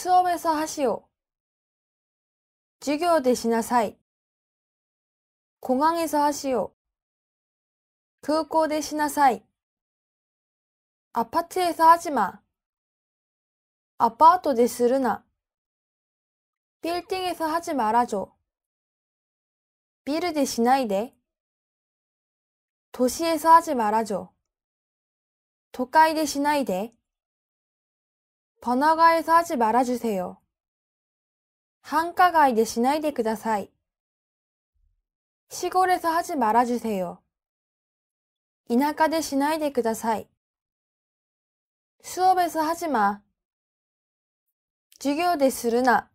수업에서하시오주교대신하사이공항에서하시오그곳대신하사이아파트에서하지마아파트데스르나빌딩에서하지말아줘빌드시나이데도시에서하지말아줘도카이데시나이데번화가에서하지말아주세요한가가이대신하이데그다사이시골에서하지말아주세요이나카대신하이데그다사이수업에서하지마授業でするな。